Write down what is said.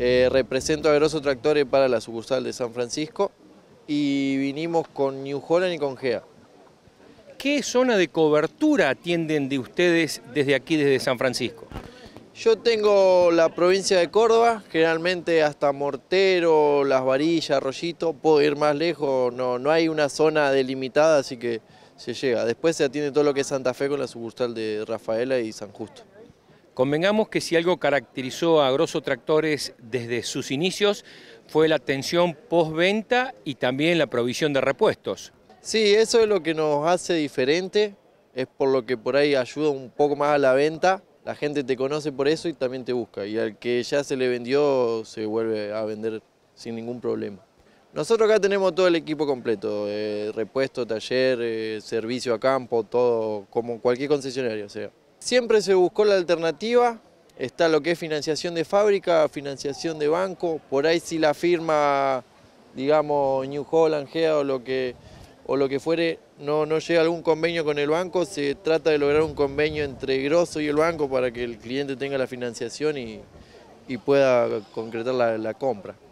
Eh, represento a Grosso Tractores para la sucursal de San Francisco y vinimos con New Holland y con GEA. ¿Qué zona de cobertura atienden de ustedes desde aquí, desde San Francisco? Yo tengo la provincia de Córdoba, generalmente hasta Mortero, Las Varillas, Rollito, puedo ir más lejos, no, no hay una zona delimitada, así que se llega. Después se atiende todo lo que es Santa Fe con la sucursal de Rafaela y San Justo. Convengamos que si algo caracterizó a Grosso Tractores desde sus inicios fue la atención postventa y también la provisión de repuestos. Sí, eso es lo que nos hace diferente, es por lo que por ahí ayuda un poco más a la venta, la gente te conoce por eso y también te busca, y al que ya se le vendió se vuelve a vender sin ningún problema. Nosotros acá tenemos todo el equipo completo, eh, repuesto, taller, eh, servicio a campo, todo, como cualquier concesionario. O sea. Siempre se buscó la alternativa, está lo que es financiación de fábrica, financiación de banco, por ahí si la firma, digamos, New Holland, o lo que, o lo que fuere, no, no llega a algún convenio con el banco, se trata de lograr un convenio entre Grosso y el banco para que el cliente tenga la financiación y, pueda concretar la compra.